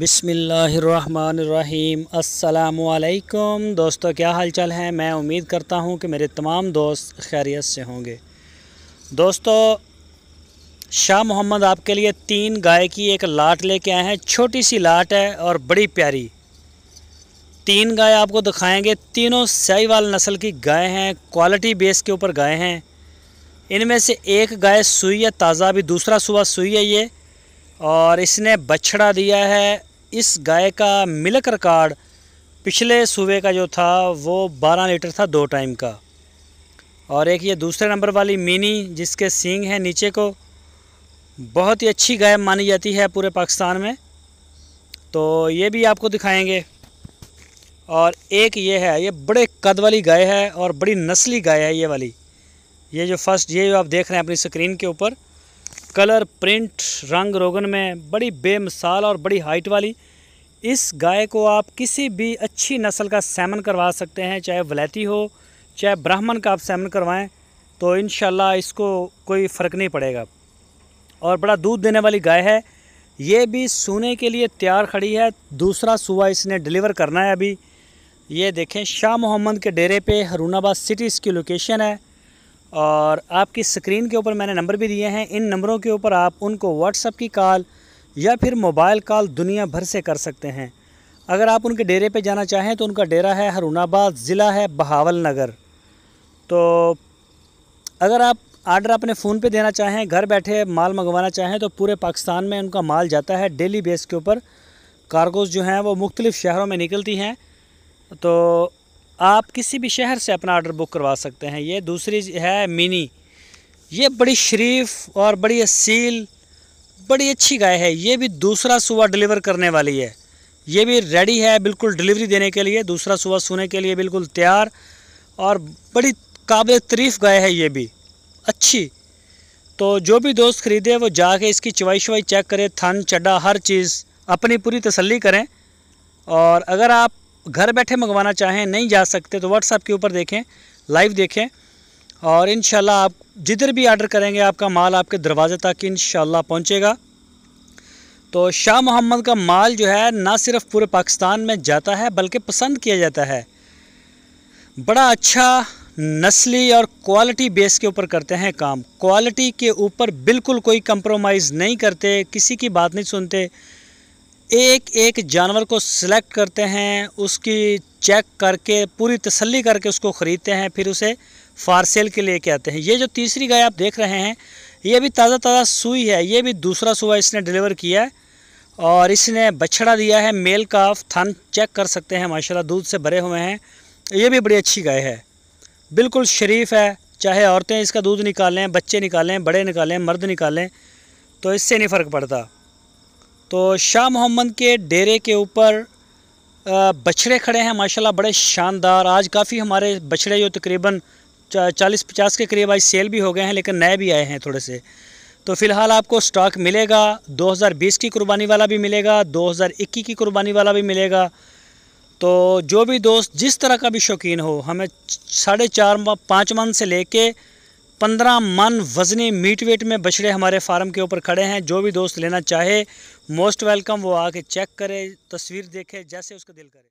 بسم اللہ الرحمن الرحیم السلام علیکم دوستو کیا حال چال ہیں میں امید کرتا ہوں کہ میرے تمام دوست خیریت سے ہوں گے دوستو شاہ محمد آپ کے لیے تین گائے کی ایک لاٹ لے کے آئے ہیں چھوٹی سی لاٹ ہے اور بڑی پیاری تین گائے آپ کو دکھائیں گے تینوں سیاح وال نسل کی گائے ہیں کوالٹی بیس کے اوپر گائے ہیں ان میں سے ایک گائے سوئی ہے تازہ بھی دوسرا صبح سوئی ہے یہ اور اس نے بچھڑا دیا ہے اس گائے کا ملک ریکارڈ پچھلے صوبے کا جو تھا وہ بارہ لیٹر تھا دو ٹائم کا اور ایک یہ دوسرے نمبر والی مینی جس کے سینگ ہیں نیچے کو بہت ہی اچھی گائے مانی جاتی ہے پورے پاکستان میں تو یہ بھی آپ کو دکھائیں گے اور ایک یہ ہے یہ بڑے قد والی گائے ہے اور بڑی نسلی گائے ہے یہ والی یہ جو فرسٹ یہ جو آپ دیکھ رہے ہیں اپنی سکرین کے اوپر کلر پرنٹ رنگ روگن میں بڑی بے مثال اور بڑی ہائٹ والی اس گائے کو آپ کسی بھی اچھی نسل کا سیمن کروا سکتے ہیں چاہے ولیتی ہو چاہے برہمن کا آپ سیمن کروائیں تو انشاءاللہ اس کو کوئی فرق نہیں پڑے گا اور بڑا دودھ دینے والی گائے ہے یہ بھی سونے کے لیے تیار کھڑی ہے دوسرا صوبہ اس نے ڈیلیور کرنا ہے ابھی یہ دیکھیں شاہ محمد کے ڈیرے پہ ہرون آباد سٹیز کی لوکیشن ہے اور آپ کی سکرین کے اوپر میں نے نمبر بھی دیے ہیں ان نمبروں کے اوپر آپ ان کو اپ کی کال یا پھر موبائل کال دنیا بھر سے کر سکتے ہیں اگر آپ ان کے ڈیرے پہ جانا چاہیں تو ان کا ڈیرہ ہے ہرون آباد ضلع ہے بہاول نگر تو اگر آپ آرڈر اپنے فون پہ دینا چاہیں گھر بیٹھے مال منگوانا چاہیں تو پورے پاکستان میں ان کا مال جاتا ہے ڈیلی بیس کے اوپر کارگوز جو ہیں وہ مختلف شہروں میں نکلتی ہیں تو آپ کسی بھی شہر سے اپنا آرڈر بک کروا سکتے ہیں یہ دوسری ہے منی یہ بڑی شریف اور بڑی اصیل بڑی اچھی گائے ہے یہ بھی دوسرا صبح ڈلیور کرنے والی ہے یہ بھی ریڈی ہے بالکل ڈلیوری دینے کے لیے دوسرا صبح سونے کے لیے بالکل تیار اور بڑی قابل تریف گائے ہے یہ بھی اچھی تو جو بھی دوست خریدے وہ جا کے اس کی چوائی شوائی چیک کرے تھن چڈا ہر چیز اپنی پوری تسلی کریں اور اگر آپ گھر بیٹھے منگوانا چاہیں نہیں جا سکتے تو واٹس ایپ کے اوپر دیکھیں لائیو دیکھیں اور انشاءاللہ آپ جدھر بھی آرڈر کریں گے آپ کا مال آپ کے دروازے تک انشاءاللہ پہنچے گا تو شاہ محمد کا مال جو ہے نہ صرف پورے پاکستان میں جاتا ہے بلکہ پسند کیا جاتا ہے بڑا اچھا نسلی اور کوالٹی بیس کے اوپر کرتے ہیں کام کوالٹی کے اوپر بالکل کوئی کمپرومائز نہیں کرتے کسی کی بات نہیں سنتے ایک ایک جانور کو سلیکٹ کرتے ہیں اس کی چیک کر کے پوری تسلی کر کے اس کو خریدتے ہیں پھر اسے فارسیل کے لے کے آتے ہیں یہ جو تیسری گائے آپ دیکھ رہے ہیں یہ بھی تازہ تازہ سوئی ہے یہ بھی دوسرا سوا اس نے ڈیلیور کیا ہے اور اس نے بچھڑا دیا ہے میل کا تھن چیک کر سکتے ہیں ماشاءاللہ دودھ سے بھرے ہوئے ہیں یہ بھی بڑی اچھی گائے ہے بالکل شریف ہے چاہے عورتیں اس کا دودھ نکالیں بچے نکالیں بڑے نکالیں مرد نکالیں تو اس سے نہیں فرق پڑتا تو شاہ محمد کے ڈیرے کے اوپر بچھڑے کھڑے ہیں ماشاءاللہ بڑے شاندار آج کافی ہمارے بچھڑے جو تقریباً چالیس پچاس کے قریب آج سیل بھی ہو گئے ہیں لیکن نئے بھی آئے ہیں تھوڑے سے تو فی الحال آپ کو سٹاک ملے گا دو ہزار بیس کی قربانی والا بھی ملے گا دو ہزار اکی کی قربانی والا بھی ملے گا تو جو بھی دوست جس طرح کا بھی شوقین ہو ہمیں ساڑھے چار پانچ من سے لے کے پندرہ من وزنی میٹ ویٹ میں بچڑے ہمارے فارم کے اوپر کھڑے ہیں جو بھی دوست لینا چاہے موسٹ ویلکم وہ آ کے چیک کرے تصویر دیکھے جیسے اس کا دل کرے